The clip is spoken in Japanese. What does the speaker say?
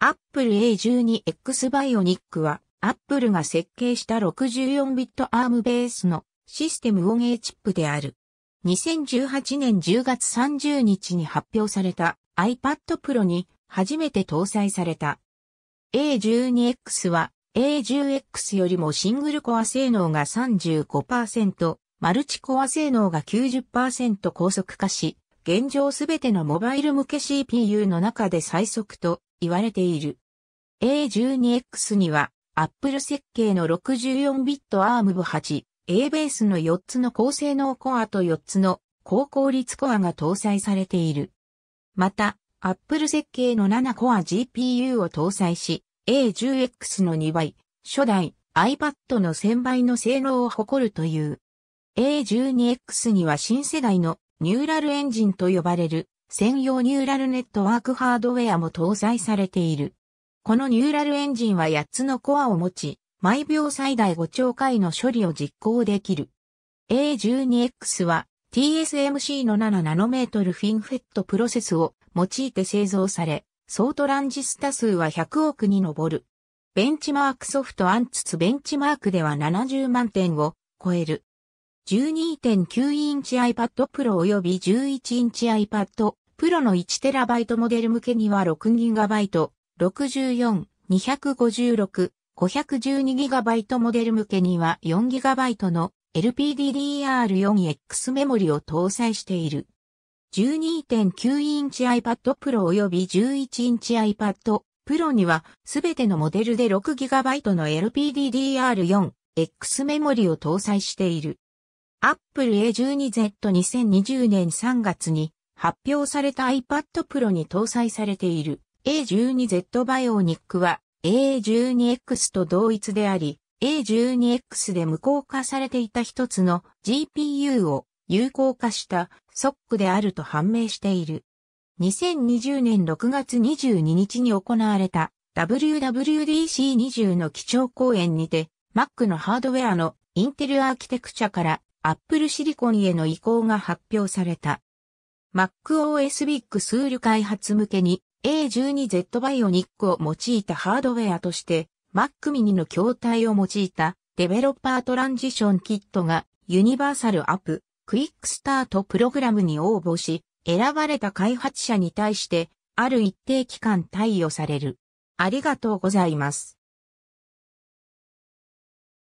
Apple A12X バイオニックは Apple が設計した 64bit ARM ベースのシステム音営チップである。2018年10月30日に発表された iPad Pro に初めて搭載された。A12X は A10X よりもシングルコア性能が35%、マルチコア性能が90%高速化し、現状すべてのモバイル向け CPU の中で最速と言われている。A12X には Apple 設計の 64bit ARM V8、A ベースの4つの高性能コアと4つの高効率コアが搭載されている。また、Apple 設計の7コア GPU を搭載し、A10X の2倍、初代 iPad の1000倍の性能を誇るという。A12X には新世代のニューラルエンジンと呼ばれる専用ニューラルネットワークハードウェアも搭載されている。このニューラルエンジンは8つのコアを持ち、毎秒最大5兆回の処理を実行できる。A12X は TSMC の7ナノメートルフィンフェットプロセスを用いて製造され、総トランジスタ数は100億に上る。ベンチマークソフトアンツツベンチマークでは70万点を超える。12.9インチ iPad Pro 及び11インチ iPad Pro の 1TB モデル向けには 6GB、64、256、512GB モデル向けには 4GB の LPDDR4X メモリを搭載している。12.9インチ iPad Pro 及び11インチ iPad Pro にはすべてのモデルで 6GB の LPDDR4X メモリを搭載している。Apple A12Z2020 年3月に発表された iPad Pro に搭載されている A12Z バイオニックは A12X と同一であり A12X で無効化されていた一つの GPU を有効化した SOC であると判明している。2020年6月22日に行われた WWDC20 の基調講演にて Mac のハードウェアのインテルアーキテクチャからアップルシリコンへの移行が発表された。MacOS ビッグツール開発向けに A12Z バイオニックを用いたハードウェアとして Mac mini の筐体を用いたデベロッパートランジションキットがユニバーサルアップクイックスタートプログラムに応募し選ばれた開発者に対してある一定期間貸与される。ありがとうございます。